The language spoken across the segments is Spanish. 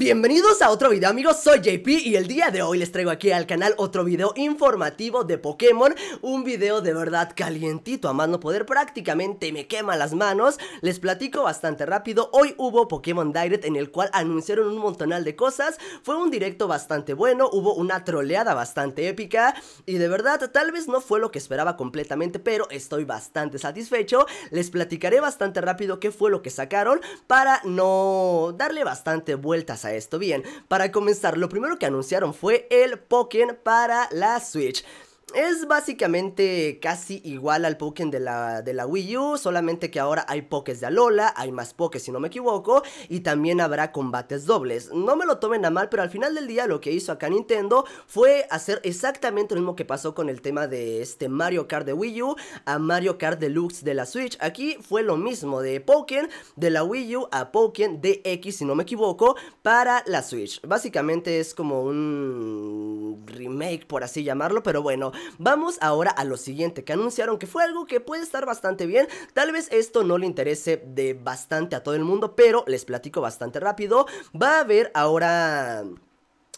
Bienvenidos a otro video amigos, soy JP y el día de hoy les traigo aquí al canal otro video informativo de Pokémon Un video de verdad calientito, a más no poder, prácticamente me quema las manos Les platico bastante rápido, hoy hubo Pokémon Direct en el cual anunciaron un montonal de cosas Fue un directo bastante bueno, hubo una troleada bastante épica Y de verdad, tal vez no fue lo que esperaba completamente, pero estoy bastante satisfecho Les platicaré bastante rápido qué fue lo que sacaron para no darle bastante vueltas a esto bien, para comenzar lo primero que anunciaron fue el Pokémon para la Switch. Es básicamente casi igual al Pokémon de la, de la Wii U, solamente que ahora hay Pokés de Alola, hay más Pokés si no me equivoco, y también habrá combates dobles. No me lo tomen a mal, pero al final del día lo que hizo acá Nintendo fue hacer exactamente lo mismo que pasó con el tema de este Mario Kart de Wii U a Mario Kart Deluxe de la Switch. Aquí fue lo mismo de Pokémon de la Wii U a Pokémon X si no me equivoco, para la Switch. Básicamente es como un remake por así llamarlo, pero bueno, Vamos ahora a lo siguiente que anunciaron que fue algo que puede estar bastante bien. Tal vez esto no le interese de bastante a todo el mundo, pero les platico bastante rápido. Va a haber ahora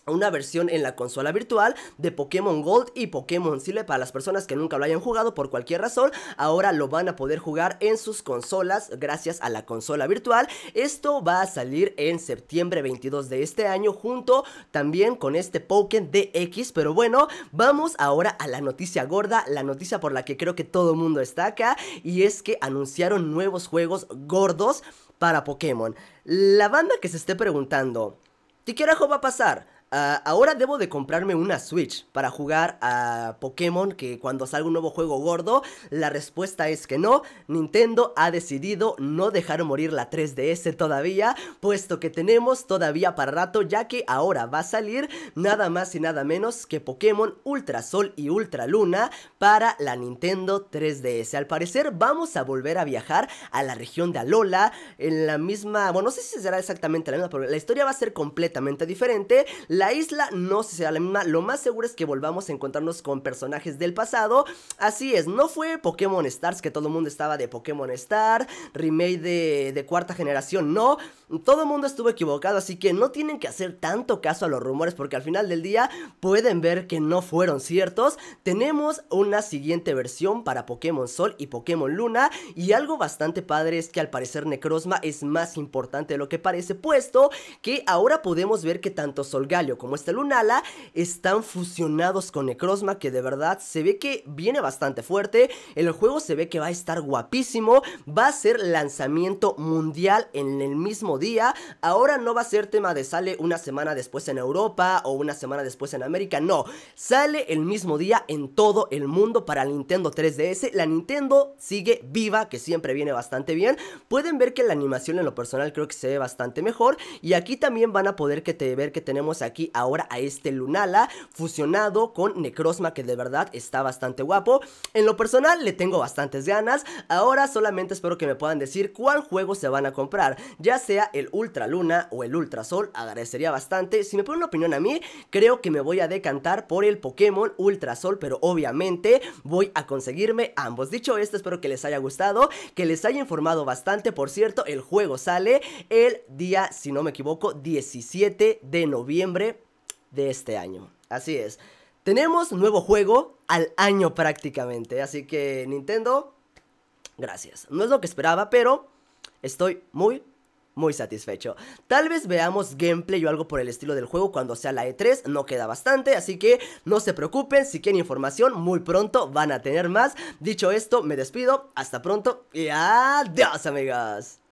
una versión en la consola virtual de Pokémon Gold y Pokémon Silver para las personas que nunca lo hayan jugado por cualquier razón ahora lo van a poder jugar en sus consolas gracias a la consola virtual esto va a salir en septiembre 22 de este año junto también con este Pokémon DX pero bueno vamos ahora a la noticia gorda la noticia por la que creo que todo el mundo está acá y es que anunciaron nuevos juegos gordos para Pokémon la banda que se esté preguntando ¿Qué carajo va a pasar? Ah, ahora debo de comprarme una Switch para jugar a Pokémon que cuando salga un nuevo juego gordo, la respuesta es que no, Nintendo ha decidido no dejar morir la 3DS todavía, puesto que tenemos todavía para rato ya que ahora va a salir nada más y nada menos que Pokémon Ultra Sol y Ultra Luna para la Nintendo 3DS. Al parecer vamos a volver a viajar a la región de Alola en la misma, bueno no sé si será exactamente la misma, pero la historia va a ser completamente diferente. La la isla no será la misma, lo más seguro es que volvamos a encontrarnos con personajes del pasado. Así es, no fue Pokémon Stars que todo el mundo estaba de Pokémon Stars remake de, de cuarta generación, no todo el mundo estuvo equivocado, así que no tienen que hacer tanto caso a los rumores porque al final del día pueden ver que no fueron ciertos. Tenemos una siguiente versión para Pokémon Sol y Pokémon Luna y algo bastante padre es que al parecer Necrozma es más importante de lo que parece puesto que ahora podemos ver que tanto Solgaleo como este Lunala están fusionados con Necrozma que de verdad se ve que viene bastante fuerte. El juego se ve que va a estar guapísimo, va a ser lanzamiento mundial en el mismo día día, ahora no va a ser tema de sale una semana después en Europa o una semana después en América, no, sale el mismo día en todo el mundo para Nintendo 3DS, la Nintendo sigue viva, que siempre viene bastante bien, pueden ver que la animación en lo personal creo que se ve bastante mejor y aquí también van a poder que te, ver que tenemos aquí ahora a este Lunala fusionado con Necrosma, que de verdad está bastante guapo, en lo personal le tengo bastantes ganas, ahora solamente espero que me puedan decir cuál juego se van a comprar, ya sea el Ultra Luna o el Ultra Sol, agradecería bastante. Si me ponen una opinión a mí, creo que me voy a decantar por el Pokémon Ultra Sol, pero obviamente voy a conseguirme ambos. Dicho esto, espero que les haya gustado, que les haya informado bastante. Por cierto, el juego sale el día, si no me equivoco, 17 de noviembre de este año. Así es. Tenemos nuevo juego al año prácticamente, así que Nintendo, gracias. No es lo que esperaba, pero estoy muy, muy satisfecho. Tal vez veamos gameplay o algo por el estilo del juego cuando sea la E3, no queda bastante, así que no se preocupen, si quieren información, muy pronto van a tener más. Dicho esto, me despido, hasta pronto y adiós amigas.